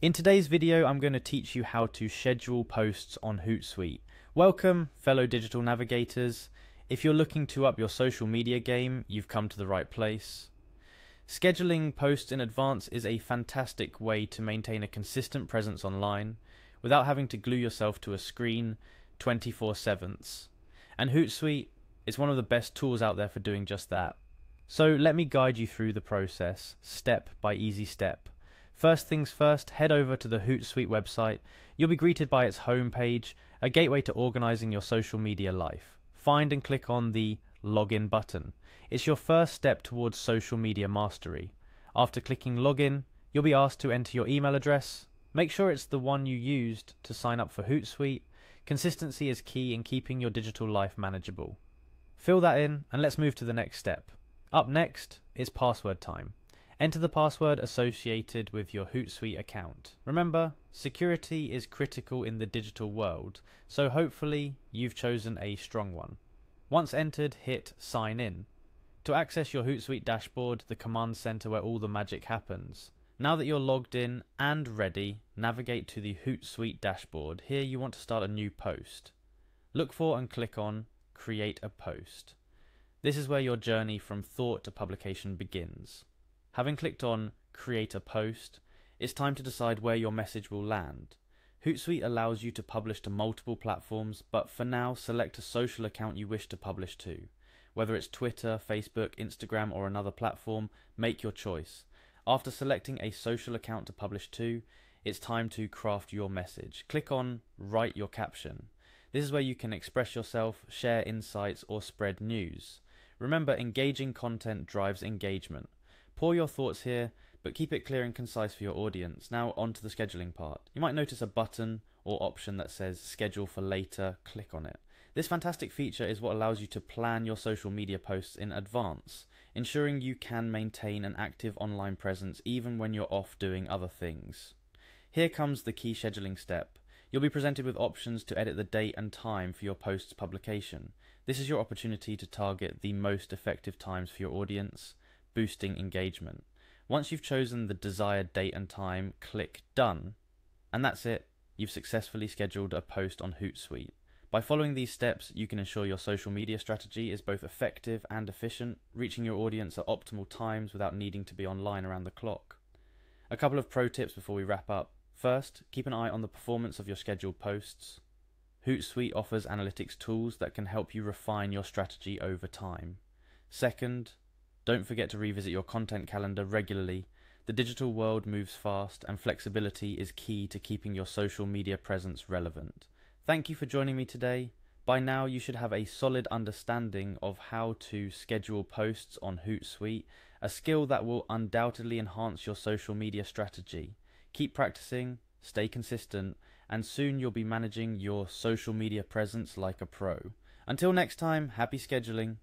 In today's video, I'm going to teach you how to schedule posts on Hootsuite. Welcome, fellow digital navigators. If you're looking to up your social media game, you've come to the right place. Scheduling posts in advance is a fantastic way to maintain a consistent presence online without having to glue yourself to a screen 24 7 And Hootsuite is one of the best tools out there for doing just that. So let me guide you through the process, step by easy step. First things first, head over to the Hootsuite website. You'll be greeted by its homepage, a gateway to organizing your social media life. Find and click on the Login button. It's your first step towards social media mastery. After clicking Login, you'll be asked to enter your email address. Make sure it's the one you used to sign up for Hootsuite. Consistency is key in keeping your digital life manageable. Fill that in and let's move to the next step. Up next is password time. Enter the password associated with your Hootsuite account. Remember, security is critical in the digital world, so hopefully you've chosen a strong one. Once entered, hit Sign In. To access your Hootsuite dashboard, the command center where all the magic happens. Now that you're logged in and ready, navigate to the Hootsuite dashboard. Here you want to start a new post. Look for and click on Create a Post. This is where your journey from thought to publication begins. Having clicked on Create a Post, it's time to decide where your message will land. Hootsuite allows you to publish to multiple platforms, but for now, select a social account you wish to publish to. Whether it's Twitter, Facebook, Instagram, or another platform, make your choice. After selecting a social account to publish to, it's time to craft your message. Click on Write Your Caption. This is where you can express yourself, share insights, or spread news. Remember, engaging content drives engagement. Pour your thoughts here, but keep it clear and concise for your audience. Now, on to the scheduling part. You might notice a button or option that says schedule for later, click on it. This fantastic feature is what allows you to plan your social media posts in advance, ensuring you can maintain an active online presence even when you're off doing other things. Here comes the key scheduling step. You'll be presented with options to edit the date and time for your post's publication. This is your opportunity to target the most effective times for your audience boosting engagement. Once you've chosen the desired date and time, click Done, and that's it. You've successfully scheduled a post on Hootsuite. By following these steps, you can ensure your social media strategy is both effective and efficient, reaching your audience at optimal times without needing to be online around the clock. A couple of pro tips before we wrap up. First, keep an eye on the performance of your scheduled posts. Hootsuite offers analytics tools that can help you refine your strategy over time. Second, don't forget to revisit your content calendar regularly. The digital world moves fast, and flexibility is key to keeping your social media presence relevant. Thank you for joining me today. By now, you should have a solid understanding of how to schedule posts on Hootsuite, a skill that will undoubtedly enhance your social media strategy. Keep practicing, stay consistent, and soon you'll be managing your social media presence like a pro. Until next time, happy scheduling.